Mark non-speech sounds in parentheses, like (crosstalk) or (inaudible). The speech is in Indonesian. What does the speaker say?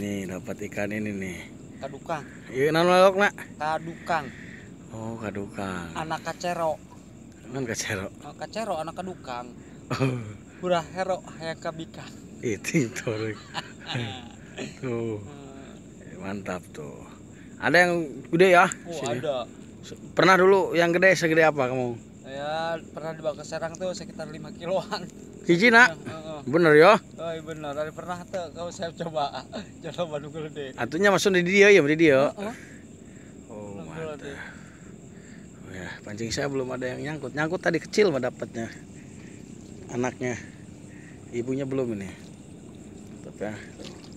nih dapat ikan ini nih kadukang iya nan lelok nak kadukang oh kadukang anak kacero kan kacero oh, kacero anak kadukang oh. udah hero hayang kabika itu (laughs) itu tuh hmm. mantap tuh ada yang gede ya oh, sini. ada pernah dulu yang gede segede apa kamu ya pernah dibawa ke Serang tuh sekitar 5 kiloan hiji nak eh, bener ya oh bener tadi pernah tuh kau saya coba jalan Bandung gede atunya masuk di dia ya di dia oh, oh mantap oh, ya pancing saya belum ada yang nyangkut nyangkut tadi kecil mah dapatnya anaknya ibunya belum ini tapi ya